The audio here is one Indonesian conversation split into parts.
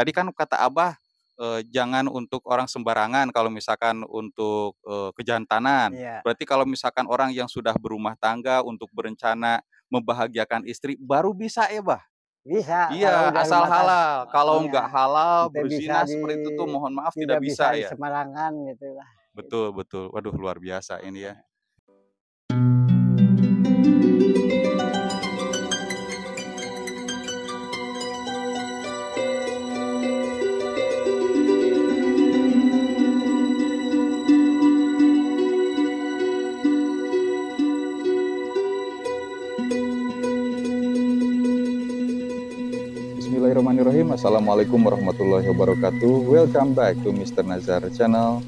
tadi kan kata Abah eh, jangan untuk orang sembarangan kalau misalkan untuk eh, kejantanan. Yeah. Berarti kalau misalkan orang yang sudah berumah tangga untuk berencana membahagiakan istri baru bisa ya, Bah. Bisa. Iya, asal halal. Kalau iya. nggak iya. halal berzina seperti itu tuh mohon maaf tidak, tidak bisa, bisa ya. sembarangan gitu lah. Betul, betul. Waduh luar biasa ini ya. Iya. Bismillahirrahmanirrahim Assalamualaikum warahmatullahi wabarakatuh Welcome back to Mr. Nazar Channel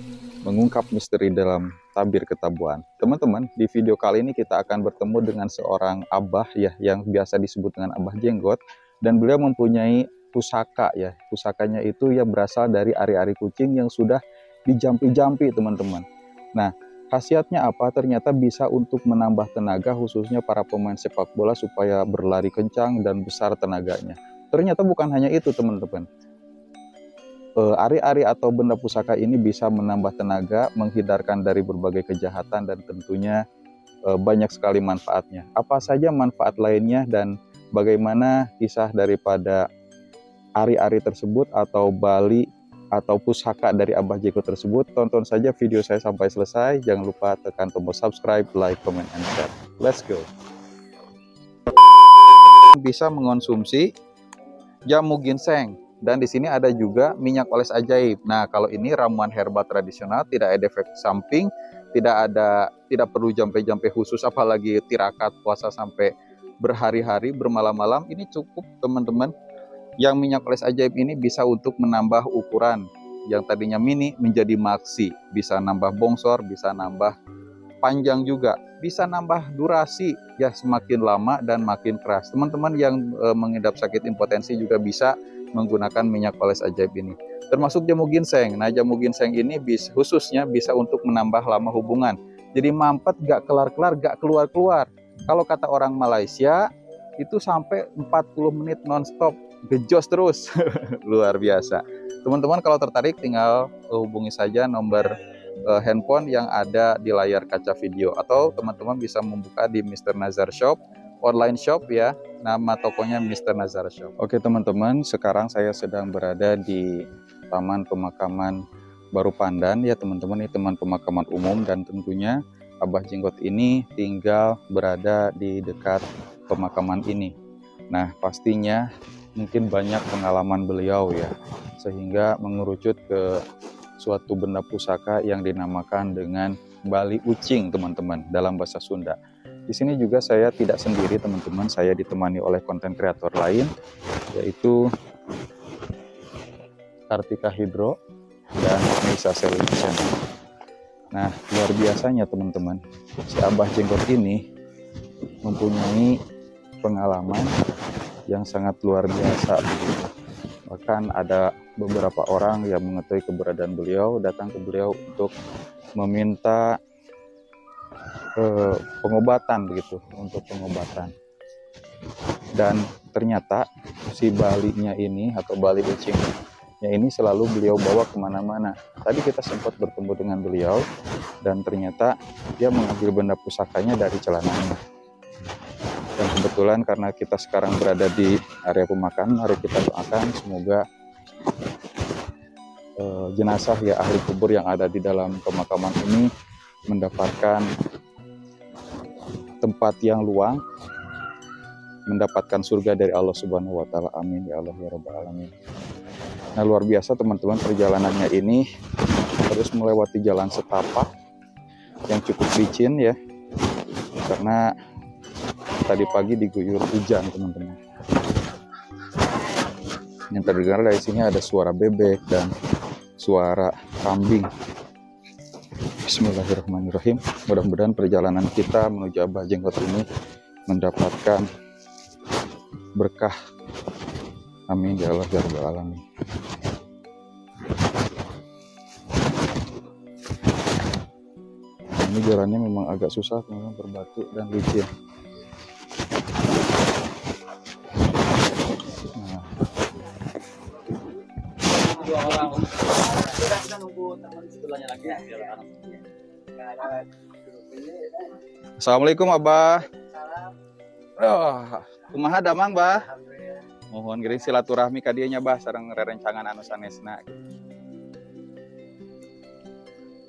Mengungkap misteri dalam tabir ketabuan Teman-teman, di video kali ini kita akan bertemu dengan seorang abah ya Yang biasa disebut dengan abah jenggot Dan beliau mempunyai pusaka ya Pusakanya itu ya berasal dari ari-ari kucing yang sudah dijampi-jampi teman-teman Nah, khasiatnya apa? Ternyata bisa untuk menambah tenaga khususnya para pemain sepak bola supaya berlari kencang dan besar tenaganya. Ternyata bukan hanya itu teman-teman. Eh, ari-ari atau benda pusaka ini bisa menambah tenaga, menghindarkan dari berbagai kejahatan dan tentunya eh, banyak sekali manfaatnya. Apa saja manfaat lainnya dan bagaimana kisah daripada ari-ari tersebut atau Bali atau pusaka dari Abah Jeko tersebut, tonton saja video saya sampai selesai. Jangan lupa tekan tombol subscribe, like, comment, and share. Let's go! Bisa mengonsumsi jamu ginseng dan di sini ada juga minyak oles ajaib. Nah, kalau ini ramuan herbal tradisional tidak ada efek samping, tidak ada tidak perlu jampe-jampe khusus apalagi tirakat puasa sampai berhari-hari, bermalam-malam. Ini cukup teman-teman. Yang minyak oles ajaib ini bisa untuk menambah ukuran yang tadinya mini menjadi maxi. bisa nambah bongsor, bisa nambah panjang juga bisa nambah durasi ya semakin lama dan makin keras. Teman-teman yang e, mengidap sakit impotensi juga bisa menggunakan minyak oles ajaib ini. Termasuk jamu ginseng. Nah, jamu ginseng ini bis, khususnya bisa untuk menambah lama hubungan. Jadi mampet gak kelar-kelar, gak keluar-keluar. Kalau kata orang Malaysia, itu sampai 40 menit nonstop gejos terus luar biasa teman-teman kalau tertarik tinggal hubungi saja nomor uh, handphone yang ada di layar kaca video atau teman-teman bisa membuka di Mr. Nazar Shop online shop ya nama tokonya Mr. Nazar Shop. Oke teman-teman sekarang saya sedang berada di Taman Pemakaman Baru Pandan ya teman-teman ini teman pemakaman umum dan tentunya Abah Jenggot ini tinggal berada di dekat pemakaman ini. Nah pastinya mungkin banyak pengalaman beliau ya sehingga mengerucut ke suatu benda pusaka yang dinamakan dengan Bali Ucing, teman-teman, dalam bahasa Sunda. Di sini juga saya tidak sendiri, teman-teman. Saya ditemani oleh konten kreator lain, yaitu Kartika Hidro dan Nisa Selection. Nah, luar biasanya teman-teman, si Abah Jenggot ini mempunyai pengalaman yang sangat luar biasa Bahkan ada beberapa orang yang mengetahui keberadaan beliau datang ke beliau untuk meminta eh, pengobatan begitu untuk pengobatan. Dan ternyata si balinya ini atau bali ya ini selalu beliau bawa kemana-mana. Tadi kita sempat bertemu dengan beliau dan ternyata dia mengambil benda pusakanya dari celananya kebetulan karena kita sekarang berada di area pemakaman mari kita doakan semoga uh, jenazah ya ahli kubur yang ada di dalam pemakaman ini mendapatkan tempat yang luang mendapatkan surga dari Allah Subhanahu wa taala amin ya Allah ya rabbal alamin nah luar biasa teman-teman perjalanannya ini terus melewati jalan setapak yang cukup licin ya karena tadi pagi diguyur hujan teman-teman yang terdengar dari sini ada suara bebek dan suara kambing Bismillahirrahmanirrahim mudah-mudahan perjalanan kita menuju Abah Jenggot ini mendapatkan berkah amin ya Allah ya Rabbal Alamin ini jalannya memang agak susah memang teman berbatu dan licin Assalamualaikum Abah. Oh, kumaha damang Bah. Mohon gering silaturahmi ka dieu nya Bah sareng rerencangan anu sanesna.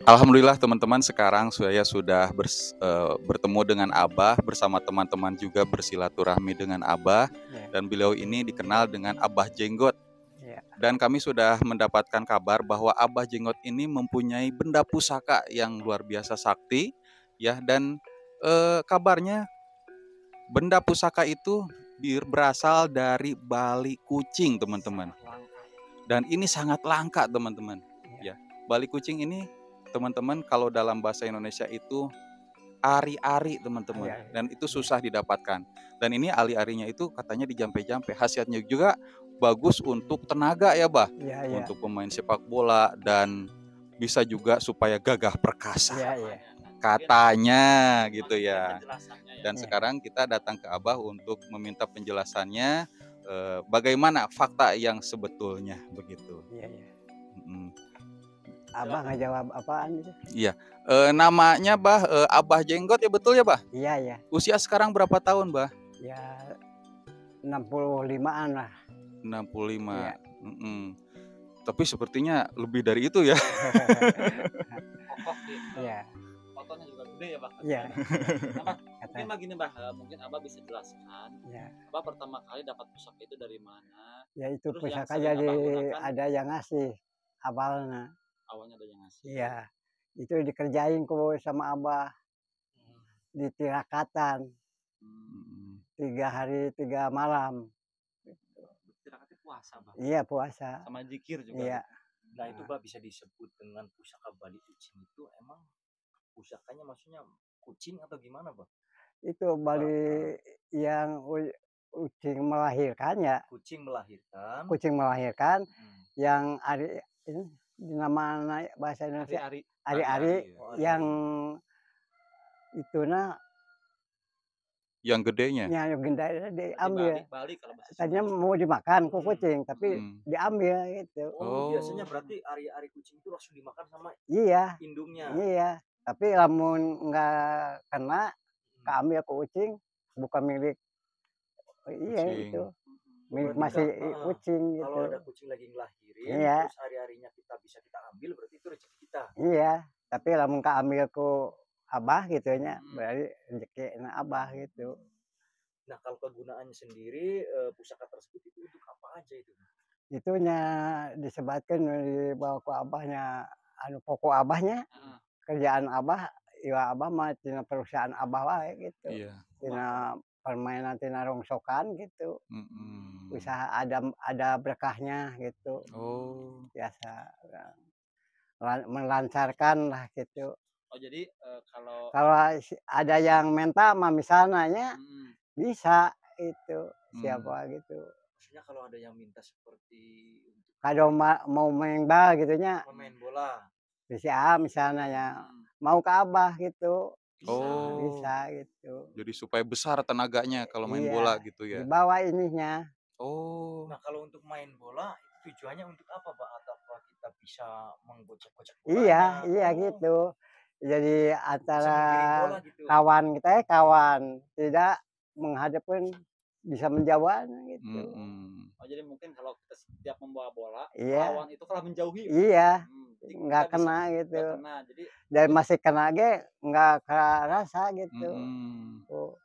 Alhamdulillah teman-teman sekarang saya sudah bers, e, bertemu dengan Abah bersama teman-teman juga bersilaturahmi dengan Abah ya. dan beliau ini dikenal dengan Abah Jenggot Iya. Dan kami sudah mendapatkan kabar bahwa Abah Jenggot ini mempunyai benda pusaka yang luar biasa sakti, ya. Dan eh, kabarnya benda pusaka itu berasal dari Bali Kucing, teman-teman. Dan ini sangat langka, teman-teman. Iya. Ya, Bali Kucing ini, teman-teman, kalau dalam bahasa Indonesia itu ari-ari teman-teman dan itu iya. susah didapatkan dan ini ali arinya itu katanya dijampe-jampe khasiatnya juga bagus untuk tenaga ya, Bah. Ya, ya. Untuk pemain sepak bola dan bisa juga supaya gagah perkasa. Ya, ya. Katanya gitu ya. ya. Dan iya. sekarang kita datang ke Abah untuk meminta penjelasannya eh, bagaimana fakta yang sebetulnya begitu. ya, ya. Abah nggak jawab apaan gitu? Iya. E, namanya Bah e, Abah Jenggot ya betul ya Bah? Iya ya. Usia sekarang berapa tahun Bah? Ya 65-an lah. 65. Ya. Mm -mm. Tapi sepertinya lebih dari itu ya. Kokoh Iya. Fotonya juga gede ya, pak. Iya. Mungkin begini pak, eh, mungkin Abah bisa jelaskan. Iya. Abah pertama kali dapat pusaka itu dari mana? Ya itu Terus pusaka yang jadi ada yang ngasih awalnya. Awalnya ada yang ngasih. Iya. Itu dikerjain ku sama Abah hmm. di tirakatan. Hmm. Tiga hari tiga malam puasa, bang Iya, puasa. Sama zikir juga. Iya. Ya. Nah, itu nah. bang bisa disebut dengan pusaka Bali Kucing itu emang pusakanya maksudnya kucing atau gimana, bang Itu Bali bang. yang kucing melahirkannya. Kucing melahirkan. Kucing melahirkan hmm. yang ari ini nama bahasa Indonesia ari-ari oh, yang itu nah yang gedenya ya yang gede iya, diambil balik, balik tadinya mau dimakan kok hmm, kucing tapi hmm. diambil gitu oh, oh. biasanya berarti ari-ari kucing itu langsung dimakan sama iya indungnya iya tapi lamun nggak kena hmm. keambil ke kucing bukan milik iya, gitu. kucing. iya oh, itu milik masih nah, kucing gitu kalau ada kucing lagi ngelahirin iya. terus hari-harinya kita bisa kita ambil berarti itu rezeki kita iya tapi lamun keambil ke abah gitu ya, nya hmm. berarti rezeki enak abah gitu nah kalau kegunaannya sendiri uh, pusaka tersebut itu untuk apa aja itu itunya disebatkan di bawah abahnya anu pokok abahnya uh. kerjaan abah iya abah mah tina perusahaan abah wae gitu iya. tina permainan tina rongsokan gitu mm -hmm. usaha ada ada berkahnya gitu oh biasa ya. melancarkan lah gitu Oh jadi uh, kalau kalau ada yang minta mah misalnya hmm. bisa itu siapa hmm. gitu. Maksudnya kalau ada yang minta seperti kalau ma mau main bal gitu Mau main bola. Bisa misalnya ya. Hmm. Mau ke abah gitu. Bisa. Oh. Bisa gitu. Jadi supaya besar tenaganya kalau main iya, bola gitu ya. Dibawa ininya. Oh. Nah kalau untuk main bola tujuannya untuk apa pak? Atau kita bisa menggocek-gocek Iya, iya gitu jadi antara gitu. kawan kita ya kawan tidak menghadap bisa menjawab gitu. Hmm. Oh, jadi mungkin kalau kita setiap membawa bola, iya. lawan itu kalau menjauhi. Iya. Hmm, gitu. nggak kena bisa, gitu. Jadi dan masih kena ge nggak kerasa gitu. Hmm. Oh.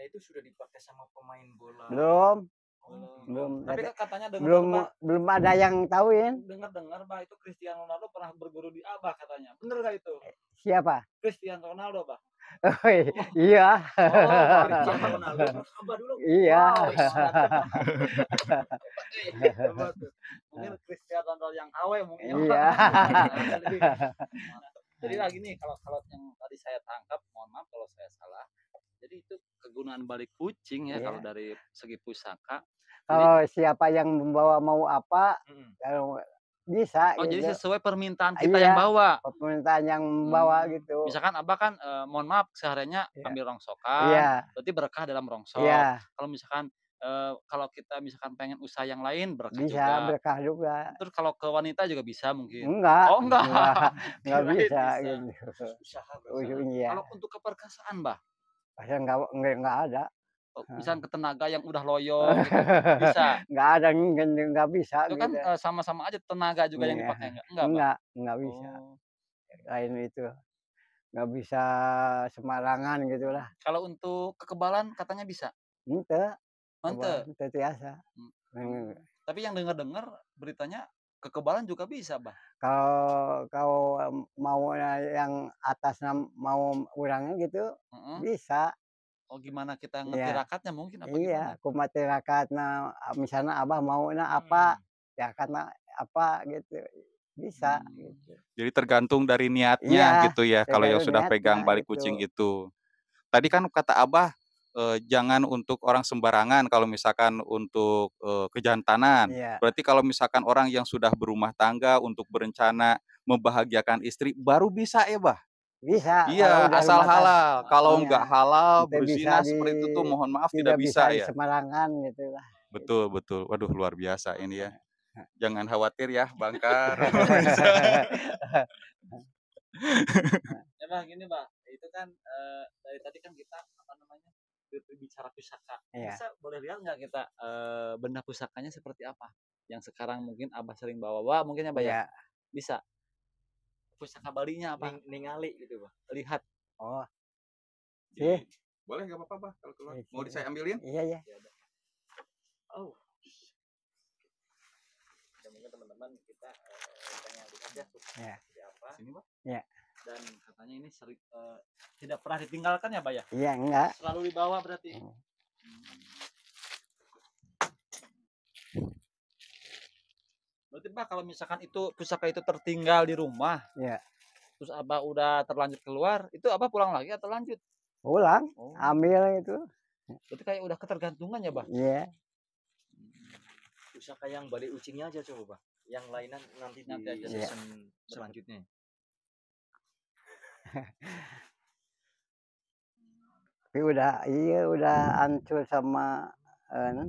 Nah itu sudah dipakai sama pemain bola. Belum. Oh. belum tapi katanya dengar belum belum ada yang tahu ya dengar dengar bah itu Cristiano Ronaldo pernah berguru di Abah katanya bener gak itu eh, siapa Cristiano Ronaldo bah oh, iya oh, Ronaldo dulu iya mungkin Cristiano Ronaldo yang awe mungkin iya jadi lagi nih kalau kalau yang tadi saya tangkap mohon maaf kalau saya salah jadi itu kegunaan balik kucing ya yeah. kalau dari segi pusaka kalau siapa yang membawa mau apa kalau ya bisa oh gitu. jadi sesuai permintaan kita iya, yang bawa permintaan yang bawa hmm. gitu misalkan apa kan eh, mohon maaf seharinya yeah. ambil rongsokan yeah. berarti berkah dalam iya. rongsok yeah. kalau misalkan eh, kalau kita misalkan pengen usaha yang lain berkah bisa, juga berkah juga terus kalau ke wanita juga bisa mungkin enggak oh enggak enggak, enggak bisa, bisa. Gitu. usaha, kalau untuk keperkasaan bah saya enggak, enggak enggak ada bisa ke tenaga yang udah loyo gitu. bisa nggak ada nggak bisa itu kan gitu. Eh, sama-sama aja tenaga juga yeah. yang iya, dipakai enggak enggak enggak, enggak bisa oh. lain itu nggak bisa semarangan gitulah kalau untuk kekebalan katanya bisa ente ente ente biasa hmm. tapi yang dengar dengar beritanya kekebalan juga bisa bah kalau kau mau eh, yang atas mau orangnya gitu uh bisa Oh gimana kita ngetirakatnya iya. ya. mungkin apa Iya, kumat Nah, ah, misalnya Abah na apa hmm. ya karena apa gitu bisa hmm. gitu. Jadi tergantung dari niatnya ya, gitu ya kalau yang sudah pegang balik gitu. kucing itu. Tadi kan kata Abah eh, jangan untuk orang sembarangan kalau misalkan untuk eh, kejantanan. Ya. Berarti kalau misalkan orang yang sudah berumah tangga untuk berencana membahagiakan istri baru bisa ya, Bah? Bisa. Iya, asal halal. Kalau iya, nggak halal berzina seperti itu tuh mohon maaf tidak, tidak bisa, bisa ya. semarangan gitu lah. Betul, betul. Waduh luar biasa ini ya. Jangan khawatir ya, Bangkar. ya Bang, gini Bang. Itu kan e, dari tadi kan kita apa namanya? bicara pusaka. Iya. Bisa boleh lihat nggak kita e, benda pusakanya seperti apa? Yang sekarang mungkin Abah sering bawa, bawa mungkin ya mbak ya. Iya. Bisa pusaka Balinya apa? Ning ningali gitu, Pak. Lihat. Oh. Sih. Eh. Boleh nggak apa-apa, Pak, kalau keluar. Mau di saya ambilin? Iya, iya. Ya oh. Ya, mungkin teman-teman kita eh, pengen lihat ya. Ya. Seperti apa? Sini, Pak. Ya. Dan katanya ini seri, eh, tidak pernah ditinggalkan ya, Pak ya? Iya, enggak. Selalu dibawa berarti. Hmm. hmm. Berarti Pak kalau misalkan itu pusaka itu tertinggal di rumah, ya. terus abah udah terlanjur keluar, itu apa pulang lagi atau lanjut? Pulang, oh. ambil itu. Berarti kayak udah ketergantungan ya Pak? Iya. Pusaka yang balik ucingnya aja coba Pak. yang lainnya nanti nanti aja ya. season selanjutnya. Tapi udah iya udah hancur sama uh,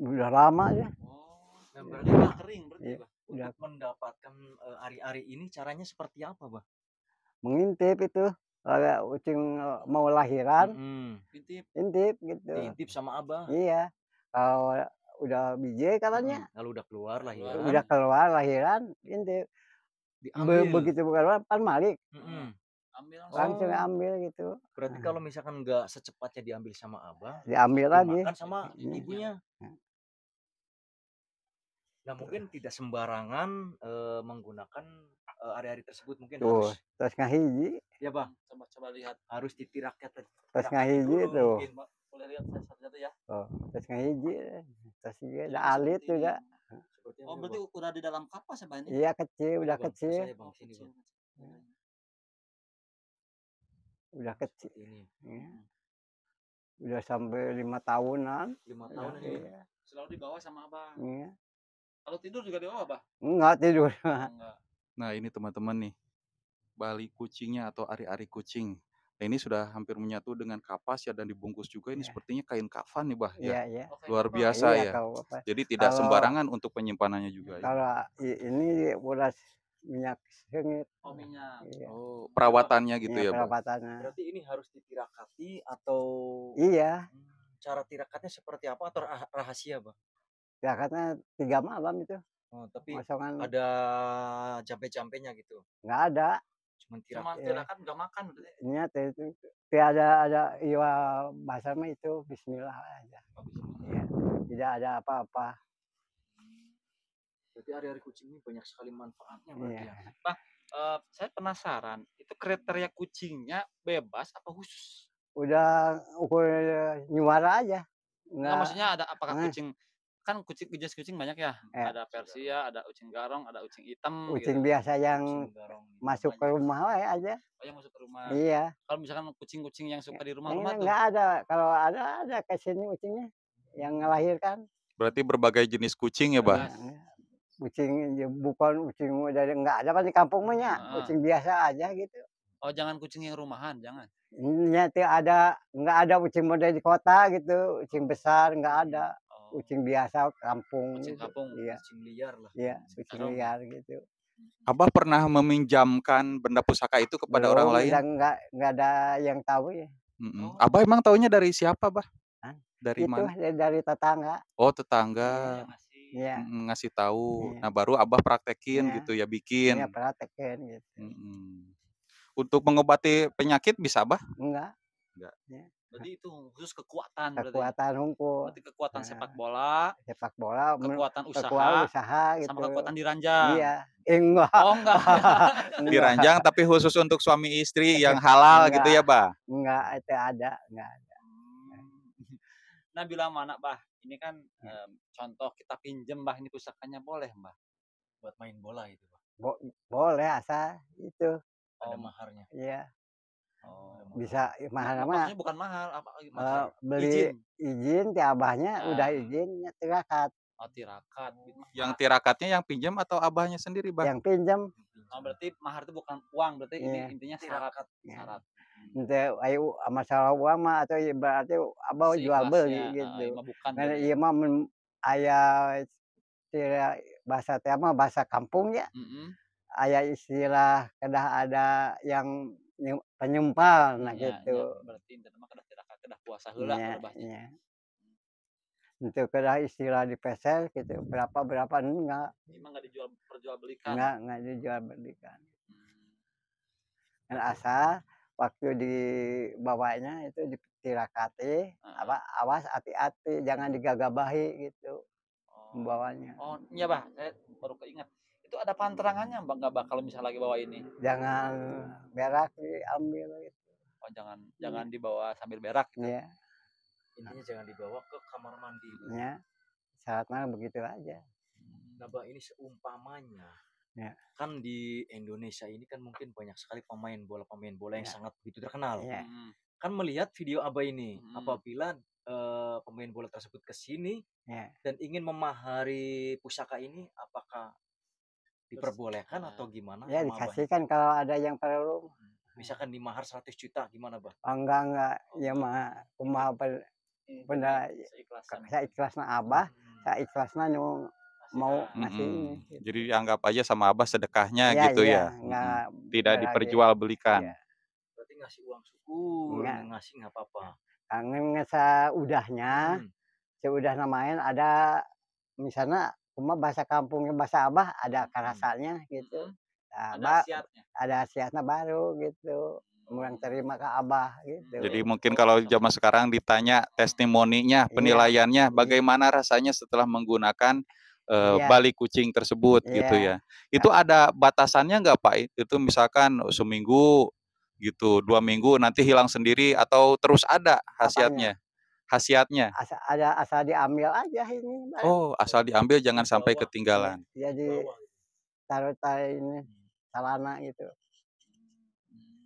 udah lama ya oh, dan nah, berarti ya. kering berarti ya, bah. untuk udah. mendapatkan ari-ari ini caranya seperti apa bah mengintip itu Kalau ucing mau lahiran hmm. intip intip gitu intip sama abah iya kalau udah biji katanya hmm. kalau udah keluar lahiran udah keluar lahiran intip Be begitu bukan pan malik hmm ambil langsung. langsung oh. ambil gitu berarti nah. kalau misalkan nggak secepatnya diambil sama abah diambil lagi kan sama iya, iya. ibunya nah mungkin tidak sembarangan uh, menggunakan hari-hari tersebut mungkin tuh, harus terus ngahiji ya bang hmm, coba coba lihat harus ditiraknya terus ngahiji itu mungkin, boleh lihat satu-satu ya oh, terus ngahiji terus juga ada alit juga oh berarti udah di dalam kapas ya Pak? iya kecil udah kecil, saya, bang, sini, bang udah kecil ini ya. udah sampai lima tahunan lima iya, tahun ya, ya. selalu dibawa sama abang, ya. kalau tidur juga di dibawa abah enggak tidur oh, enggak. nah ini teman-teman nih bali kucingnya atau ari-ari kucing Nah, ini sudah hampir menyatu dengan kapas ya dan dibungkus juga ini ya. sepertinya kain kafan nih bah ya. ya. Luar biasa iya, ya. Kalau, Jadi tidak kalau, sembarangan untuk penyimpanannya juga. Ya. Kalau ya. ini udah minyak sengit. Oh minyak. Iya. Oh perawatannya gitu minyak ya. Perawatannya. Bang? Berarti ini harus ditirakati atau? Iya. Hmm, cara tirakatnya seperti apa atau rahasia bang? Tirakatnya tiga malam itu. Oh tapi Masongan. ada jampe-jampenya gitu? Nggak ada. Cuma ya? tirakat. Cuma tirakat iya. makan. Iya itu. Tiada ada iwa iya, bahasa itu Bismillah aja. Oh, Bismillah. Iya, tidak ada apa-apa. Jadi hari-hari kucing ini banyak sekali manfaatnya iya. berarti yeah. ya. Bang, uh, saya penasaran, itu kriteria kucingnya bebas apa khusus? Udah ukur nyuara aja. Nah, maksudnya ada apakah eh. kucing kan kucing jenis kucing banyak ya? Eh. Ada Persia, ada kucing garong, ada kucing hitam. Gitu. Kucing gitu. biasa yang garong, gitu, masuk ke rumah aja. Oh, yang masuk ke rumah. Iya. Kalau misalkan kucing-kucing yang suka di rumah-rumah rumah Enggak ada. Kalau ada ada ke sini kucingnya yang melahirkan. Berarti berbagai jenis kucing ya, Pak? kucing bukan kucing dari enggak ada kan di kampung uh. kucing biasa aja gitu oh jangan kucing yang rumahan jangan ya ada enggak ada kucing model di kota gitu kucing oh, besar enggak ada oh. kucing biasa kampung kucing gitu. kampung iya. kucing liar lah iya kucing Aduh. liar gitu Abah pernah meminjamkan benda pusaka itu kepada Belum, orang lain? Enggak, enggak ada yang tahu ya. Mm -mm. Oh. Abah emang taunya dari siapa, Bah? Dari itu, mana? Dari tetangga. Oh, tetangga. Ya, mas yeah. ngasih tahu. Yeah. Nah baru abah praktekin yeah. gitu ya bikin. Iya yeah, praktekin gitu. Mm -hmm. Untuk mengobati penyakit bisa abah? Enggak. Enggak. Yeah. Iya. Jadi itu khusus kekuatan. Ya? Kekuatan hukum. Berarti kekuatan nah. sepak bola. Sepak bola. Kekuatan usaha. Kekuatan usaha gitu. Sama kekuatan diranjang. Iya. Eh, enggak. Oh enggak. enggak. diranjang tapi khusus untuk suami istri iya. yang halal gitu enggak. gitu ya, Pak? Enggak, itu ada. Enggak Nah bila mana bah, ini kan hmm. um, contoh kita pinjem bah ini pusakanya boleh mbah buat main bola itu bah. Bo boleh asa itu. Ada maharnya. Iya. Oh, bisa mahal apa? maksudnya bukan mahal apa mahal. Uh, beli izin, izin tiabahnya nah. udah ah. izinnya tirakat oh tirakat oh, yang tirakatnya yang pinjam atau abahnya sendiri bang yang pinjam oh, berarti mahar itu bukan uang berarti yeah. ini iya. intinya syarat iya. syarat ente ayo masalah uang mah atau berarti abah jual beli gitu. karena bukan. Nah, iya mah ayah istilah bahasa tema bahasa kampungnya. Mm -hmm. Ayah istilah kedah ada yang penyumpal nah ya, gitu. Ya, berarti ente mah kedah kedah, kedah puasa hula ya, ya. Untuk kedah istilah di pesel gitu berapa berapa enggak. Emang enggak dijual perjual belikan. Enggak enggak dijual belikan. Hmm. Dan asal waktu di bawahnya itu ditirakati apa awas hati-hati jangan digagabahi gitu membawanya oh, oh iya bah saya baru keinget itu ada panterangannya mbak nggak kalau misalnya lagi bawa ini jangan berak diambil gitu oh jangan hmm. jangan dibawa sambil berak gitu. ya intinya jangan dibawa ke kamar mandi ya syaratnya begitu aja hmm. nah mbak ini seumpamanya Ya. Kan di Indonesia ini kan mungkin banyak sekali pemain bola pemain bola yang ya. sangat begitu terkenal. Ya. Hmm. Kan melihat video Abah ini, hmm. apabila uh, pemain bola tersebut kesini ya. dan ingin memahari pusaka ini, apakah diperbolehkan eh, atau gimana? Ya dikasihkan kalau ada yang perlu. Hmm. Misalkan dimahar 100 juta gimana, bah? Oh, ah, enggak enggak, oh, ya mah kumaha benda saya ikhlasna abah, hmm. saya ikhlasna nyung mau mhm. ngasih mm -hmm. gitu. Jadi anggap aja sama Abah sedekahnya ya, gitu ya. ya. Nggak, mhm. Tidak diperjualbelikan. Ya. Berarti ngasih uang suku, nggak. ngasih nggak apa-apa. Kangen udahnya hmm. udah namain ada misalnya cuma bahasa kampungnya bahasa Abah ada mhm. karasannya hmm. gitu. Nah, ada siatnya. Ada siatnya baru gitu kurang hmm. terima ke Abah gitu. Jadi mungkin kalau zaman sekarang ditanya testimoninya, iya. penilaiannya iya. bagaimana rasanya setelah menggunakan uh, eh, yeah. balik kucing tersebut yeah. gitu ya. Itu yeah. ada batasannya nggak Pak? Itu misalkan seminggu gitu, dua minggu nanti hilang sendiri atau terus ada khasiatnya? Khasiatnya? Asal, ada asal diambil aja ini. Balik. Oh, asal diambil jangan sampai ketinggalan. Iya, jadi taruh taruh ini salana hmm. gitu. Hmm.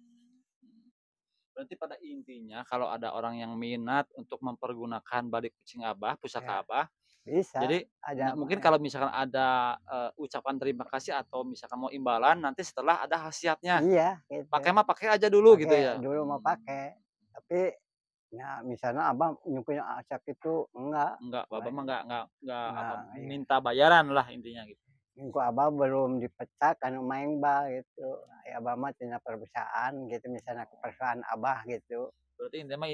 Berarti pada intinya kalau ada orang yang minat untuk mempergunakan balik kucing Abah, pusaka ya. Abah, bisa. Jadi ada mungkin kalau misalkan ada uh, ucapan terima kasih atau misalkan mau imbalan nanti setelah ada khasiatnya. Iya. Gitu. Pakai mah pakai aja dulu pake, gitu ya. Dulu mau pakai, tapi ya misalnya abang nyukunya asap itu enggak. Enggak, Bapak mah enggak enggak enggak nah, abang iya. minta bayaran lah intinya gitu. Minggu abang belum dipecat kan main bah gitu. Ya abang mah punya perusahaan gitu misalnya perusahaan abah gitu. Berarti intinya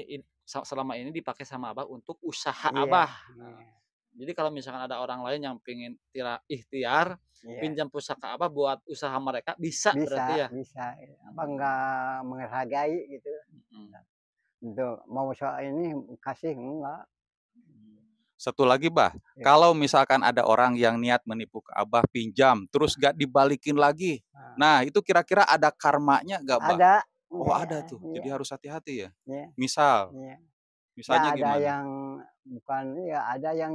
selama ini dipakai sama abah untuk usaha iya, abah. Iya. Jadi kalau misalkan ada orang lain yang pingin tira, ikhtiar, yeah. pinjam pusaka apa buat usaha mereka bisa, bisa berarti ya. Bisa, apa enggak menghargai gitu. hmm Untuk mau soal ini kasih enggak. Satu lagi, Bah, ya. kalau misalkan ada orang yang niat menipu ke Abah pinjam, terus nah. gak dibalikin lagi. Nah, nah itu kira-kira ada karmanya gak, Bah? Ada. Oh, ya, ada iya, tuh. Ya. Jadi harus hati-hati ya. ya. Misal, ya Misalnya ya, ada gimana? yang bukan ya ada yang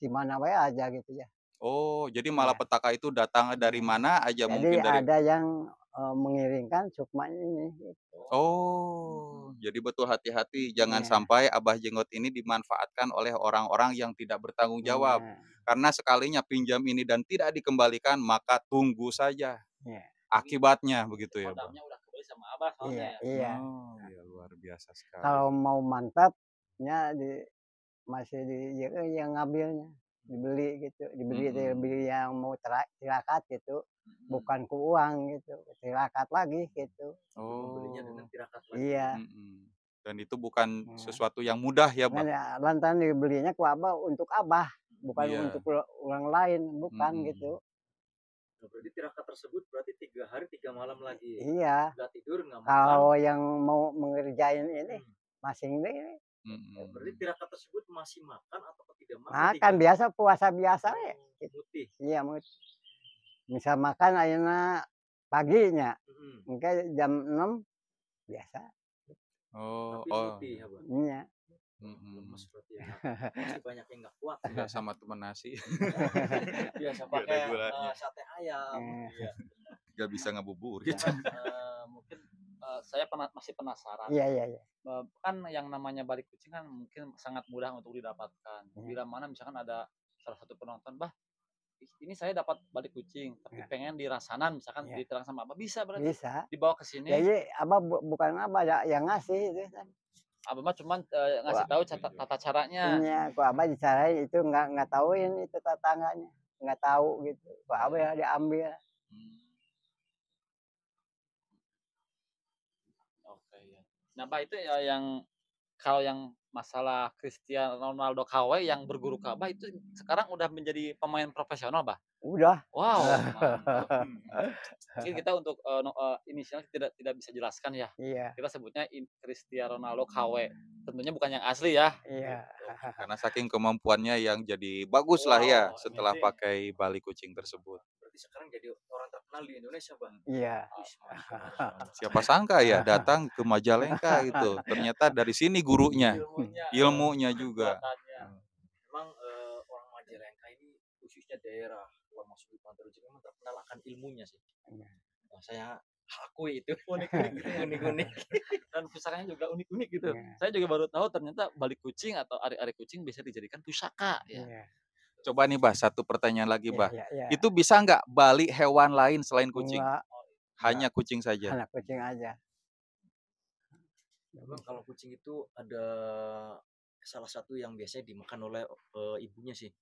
di mana wae aja gitu ya. Oh, jadi iya. malah ya. itu datang dari hmm. mana aja jadi mungkin dari ada yang uh, mengiringkan sukma ini. Gitu. Oh, hmm. jadi betul hati-hati jangan ya. sampai abah jenggot ini dimanfaatkan oleh orang-orang yang tidak bertanggung iya. jawab. Ya. Karena sekalinya pinjam ini dan tidak dikembalikan, maka tunggu saja. Ya. Akibatnya begitu ya, Bang. abah Iya, ya. iya. Oh, ya luar biasa sekali. Kalau mau mantap nya di masih di yang eh, ya ngambilnya dibeli gitu dibeli mm -hmm. dibeli yang mau tirakat gitu bukan ku uang gitu tirakat lagi gitu oh belinya dengan tirakat lagi iya mm -hmm. dan itu bukan -hmm. sesuatu yang mudah ya bang nah, ya, lantaran dibelinya ku abah untuk abah bukan yeah. untuk orang lain bukan mm -hmm. gitu oh, berarti tirakat tersebut berarti tiga hari tiga malam lagi ya? iya nggak tidur kalau yang mau mengerjain ini hmm. masing ini Hmm. Berarti piraka tersebut masih makan atau tidak makan? Makan tidak? biasa puasa biasa ya. Mutih. Oh, gitu. Iya mutih. bisa makan ayana paginya, hmm. mungkin jam 6 biasa. Oh, Tapi oh. Mutih, oh. apa? Iya. Mm -hmm. lemes ya. Masih banyak yang nggak kuat. ya. sama teman nasi. Biasa iya, pakai uh, sate ayam. Iya. Gitu. Eh. Ya. bisa ngabuburit. Ya. Uh, Eh, saya pernah masih penasaran. Iya, iya, iya. Eh, kan yang namanya balik kucing kan mungkin sangat mudah untuk didapatkan. Hmm. Bila mana misalkan ada salah satu penonton, "Bah, ini saya dapat balik kucing, tapi ya. pengen dirasanan misalkan ya. diterang sama apa bisa berarti bisa. dibawa ke sini. Jadi ya, iya, apa bu, bukan apa ya, yang ngasih itu kan. Abah mah cuman uh, ngasih Wah. tahu tata, tata caranya. Iya, kok Abah dicarai itu nggak nggak tahuin itu tatangannya, nggak tahu gitu. Kok Abah ya diambil. Hmm. Nah, Mbak itu ya yang kalau yang masalah Cristiano Ronaldo KW yang berguru Ka'bah itu sekarang udah menjadi pemain profesional, Mbak? Udah. Wow. Mungkin kita untuk uh, no, uh, inisial tidak tidak bisa jelaskan ya. Iya. Kita sebutnya Cristiano Ronaldo KW. Tentunya bukan yang asli ya. Iya. Karena saking kemampuannya yang jadi bagus ya wow, lah ya setelah pakai bali kucing tersebut berarti sekarang jadi orang terkenal di Indonesia bang iya siapa sangka ya datang ke Majalengka itu ternyata dari sini gurunya ilmunya, ilmunya juga Emang uh, orang Majalengka ini khususnya daerah luar masuk di Pantai memang terkenal akan ilmunya sih iya. nah, saya aku itu unik-unik gitu ya, unik-unik dan pusakanya juga unik-unik gitu yeah. saya juga baru tahu ternyata balik kucing atau ari-ari kucing bisa dijadikan pusaka ya yeah. Coba nih bah, satu pertanyaan lagi ya bah. Ya, ya, ya. Itu bisa nggak balik hewan lain selain kucing? Enggak. Oh, Hanya kucing saja. Hanya kucing aja. Bang, kalau kucing itu ada salah satu yang biasanya dimakan oleh e, ibunya sih.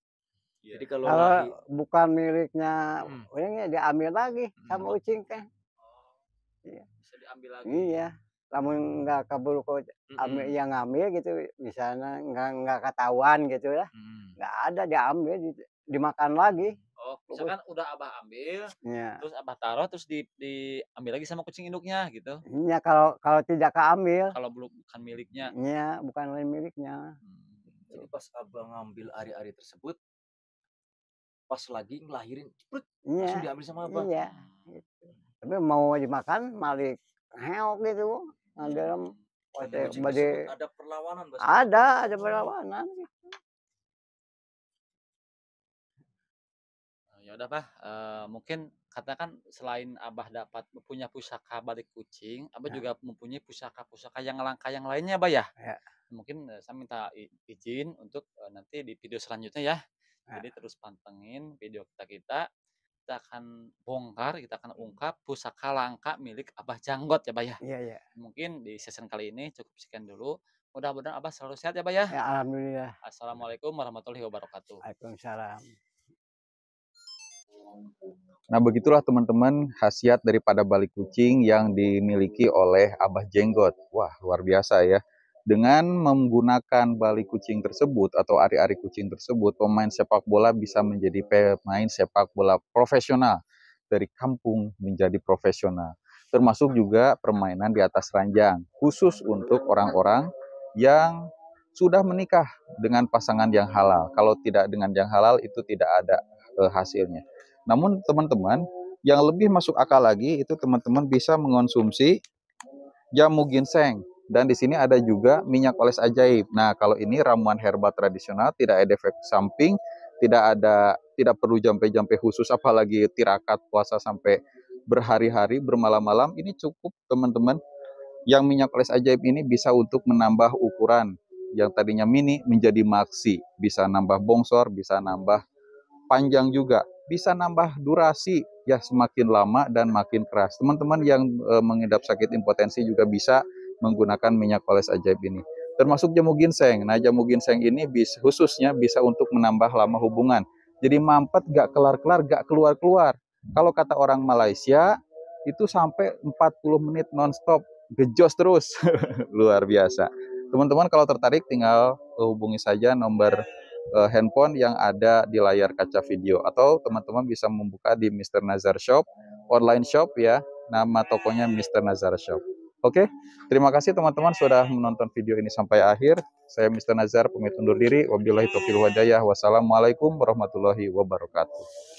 ya. Jadi kalau, kalau lagi... bukan miliknya, hmm. Oh, ini diambil lagi hmm. sama hmm. kucing kan. Oh, iya. Bisa diambil lagi. Iya namun nggak kabur kok ambil, mm-hmm. yang ngambil gitu di sana nggak nggak ketahuan gitu ya mm. nggak ada diambil di, dimakan lagi oh misalkan Kukus. udah abah ambil ya. terus abah taruh terus di, diambil lagi sama kucing induknya gitu ya kalau kalau tidak keambil kalau belum bukan miliknya ya bukan miliknya hmm. Gitu. jadi pas abah ngambil ari-ari tersebut pas lagi ngelahirin cepet ya. langsung diambil sama abah iya hmm. gitu. tapi mau dimakan malik heok gitu dalam nah, ya? ada, ada perlawanan bahasa. ada ada perlawanan ya udah pak e, mungkin katakan selain abah dapat punya pusaka balik kucing abah ya. juga mempunyai pusaka pusaka yang langka yang lainnya abah ya, ya. mungkin eh, saya minta izin untuk eh, nanti di video selanjutnya ya. ya jadi terus pantengin video kita kita kita akan bongkar, kita akan ungkap pusaka langka milik Abah Janggot ya, Pak ya. Iya, iya. Mungkin di season kali ini cukup sekian dulu. Mudah-mudahan Abah selalu sehat ya, Pak ya. Ya, alhamdulillah. Assalamualaikum warahmatullahi wabarakatuh. Waalaikumsalam. Nah, begitulah teman-teman khasiat daripada balik kucing yang dimiliki oleh Abah Jenggot. Wah, luar biasa ya. Dengan menggunakan bali kucing tersebut atau ari-ari kucing tersebut, pemain sepak bola bisa menjadi pemain sepak bola profesional dari kampung menjadi profesional. Termasuk juga permainan di atas ranjang, khusus untuk orang-orang yang sudah menikah dengan pasangan yang halal. Kalau tidak dengan yang halal itu tidak ada eh, hasilnya. Namun teman-teman, yang lebih masuk akal lagi itu teman-teman bisa mengonsumsi jamu ginseng dan di sini ada juga minyak oles ajaib. Nah, kalau ini ramuan herbal tradisional tidak ada efek samping, tidak ada tidak perlu jampe-jampe khusus apalagi tirakat puasa sampai berhari-hari, bermalam-malam. Ini cukup teman-teman. Yang minyak oles ajaib ini bisa untuk menambah ukuran yang tadinya mini menjadi maksi, bisa nambah bongsor, bisa nambah panjang juga, bisa nambah durasi ya semakin lama dan makin keras. Teman-teman yang eh, mengidap sakit impotensi juga bisa menggunakan minyak oles ajaib ini. Termasuk jamu ginseng. Nah, jamu ginseng ini bis, khususnya bisa untuk menambah lama hubungan. Jadi mampet gak kelar-kelar, gak keluar-keluar. Kalau kata orang Malaysia, itu sampai 40 menit nonstop, gejos terus. Luar biasa. Teman-teman kalau tertarik tinggal hubungi saja nomor uh, eh, handphone yang ada di layar kaca video atau teman-teman bisa membuka di Mr. Nazar Shop online shop ya nama tokonya Mr. Nazar Shop Oke, terima kasih teman-teman sudah menonton video ini sampai akhir. Saya Mr. Nazar, pamit undur diri. Wabillahi taufiq Wassalamualaikum warahmatullahi wabarakatuh.